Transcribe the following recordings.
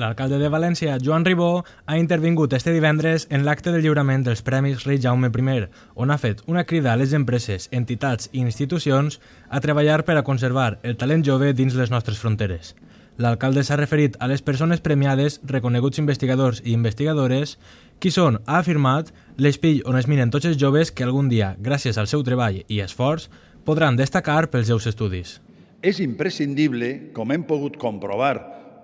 L'alcalde de València, Joan Ribó, ha intervingut este divendres en l'acte de lliurament dels Premis Rei Jaume I, on ha fet una crida a les empreses, entitats i institucions a treballar per a conservar el talent jove dins les nostres fronteres. L'alcalde s'ha referit a les persones premiades, reconeguts investigadors i investigadores, qui són, ha afirmat, l'espill on es miren tots els joves que algun dia, gràcies al seu treball i esforç, podran destacar pels seus estudis. És imprescindible, com hem pogut comprovar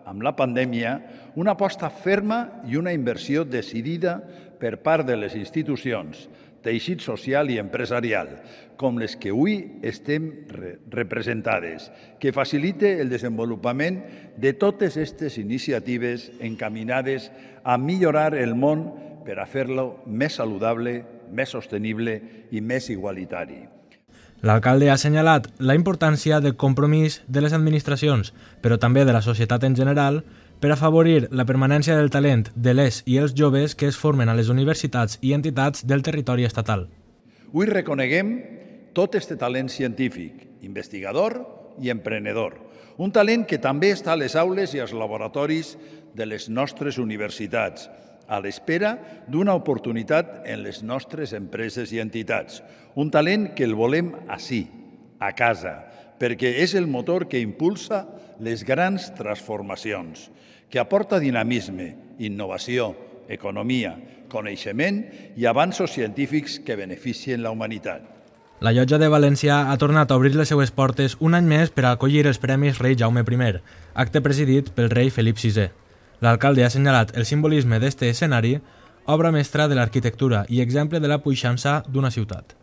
amb la pandèmia, una aposta ferma i una inversió decidida per part de les institucions, teixit social i empresarial, com les que avui estem re representades, que facilite el desenvolupament de totes aquestes iniciatives encaminades a millorar el món per a fer-lo més saludable, més sostenible i més igualitari. L'alcalde ha assenyalat la importància del compromís de les administracions, però també de la societat en general, per afavorir la permanència del talent de les i els joves que es formen a les universitats i entitats del territori estatal. Avui reconeguem tot este talent científic, investigador, i emprenedor. Un talent que també està a les aules i als laboratoris de les nostres universitats, a l'espera d'una oportunitat en les nostres empreses i entitats. Un talent que el volem així, a casa, perquè és el motor que impulsa les grans transformacions, que aporta dinamisme, innovació, economia, coneixement i avanços científics que beneficien la humanitat. La llotja de València ha tornat a obrir les seues portes un any més per a acollir els Premis Rei Jaume I, acte presidit pel rei Felip VI. L'alcalde ha assenyalat el simbolisme d'este escenari, obra mestra de l'arquitectura i exemple de la puixança d'una ciutat.